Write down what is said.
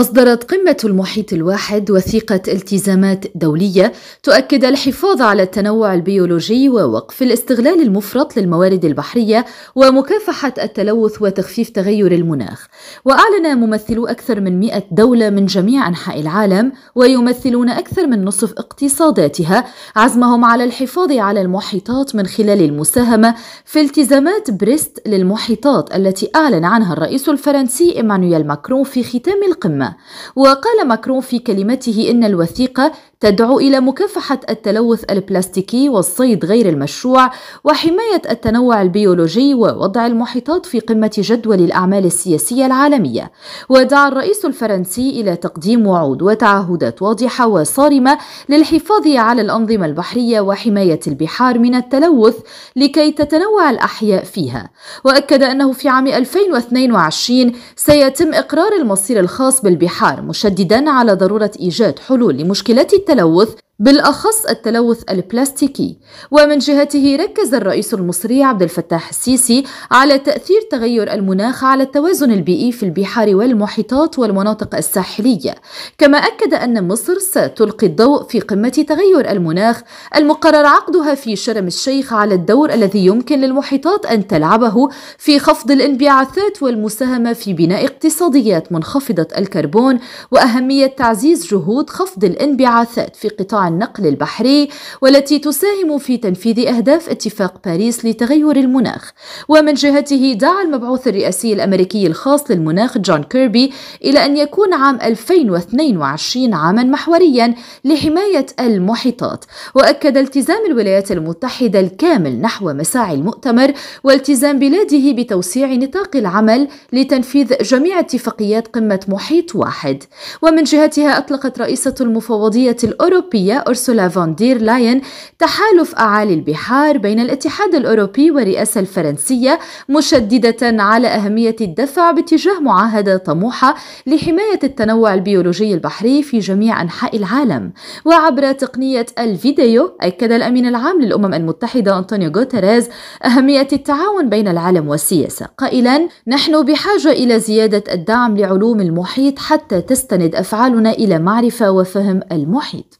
أصدرت قمة المحيط الواحد وثيقة التزامات دولية تؤكد الحفاظ على التنوع البيولوجي ووقف الاستغلال المفرط للموارد البحرية ومكافحة التلوث وتخفيف تغير المناخ، وأعلن ممثلو أكثر من 100 دولة من جميع أنحاء العالم ويمثلون أكثر من نصف اقتصاداتها عزمهم على الحفاظ على المحيطات من خلال المساهمة في التزامات بريست للمحيطات التي أعلن عنها الرئيس الفرنسي إيمانويل ماكرون في ختام القمة. وقال ماكرون في كلمته إن الوثيقة تدعو إلى مكافحة التلوث البلاستيكي والصيد غير المشروع وحماية التنوع البيولوجي ووضع المحيطات في قمة جدول الأعمال السياسية العالمية ودعا الرئيس الفرنسي إلى تقديم وعود وتعهدات واضحة وصارمة للحفاظ على الأنظمة البحرية وحماية البحار من التلوث لكي تتنوع الأحياء فيها وأكد أنه في عام 2022 سيتم إقرار المصير الخاص بالبحار مشددا على ضرورة إيجاد حلول لمشكلات التلوث بالأخص التلوث البلاستيكي ومن جهته ركز الرئيس المصري عبد الفتاح السيسي على تأثير تغير المناخ على التوازن البيئي في البحار والمحيطات والمناطق الساحلية كما أكد أن مصر ستلقي الضوء في قمة تغير المناخ المقرر عقدها في شرم الشيخ على الدور الذي يمكن للمحيطات أن تلعبه في خفض الانبعاثات والمساهمة في بناء اقتصاديات منخفضة الكربون وأهمية تعزيز جهود خفض الانبعاثات في قطاع النقل البحري والتي تساهم في تنفيذ أهداف اتفاق باريس لتغير المناخ ومن جهته دعا المبعوث الرئاسي الأمريكي الخاص للمناخ جون كيربي إلى أن يكون عام 2022 عاما محوريا لحماية المحيطات وأكد التزام الولايات المتحدة الكامل نحو مساعي المؤتمر والتزام بلاده بتوسيع نطاق العمل لتنفيذ جميع اتفاقيات قمة محيط واحد ومن جهتها أطلقت رئيسة المفوضية الأوروبية أرسولا فون دير لاين تحالف أعالي البحار بين الاتحاد الأوروبي والرئاسة الفرنسية مشددة على أهمية الدفع باتجاه معاهدة طموحة لحماية التنوع البيولوجي البحري في جميع أنحاء العالم وعبر تقنية الفيديو أكد الأمين العام للأمم المتحدة أنطونيو غوتيريز أهمية التعاون بين العالم والسياسة قائلا نحن بحاجة إلى زيادة الدعم لعلوم المحيط حتى تستند أفعالنا إلى معرفة وفهم المحيط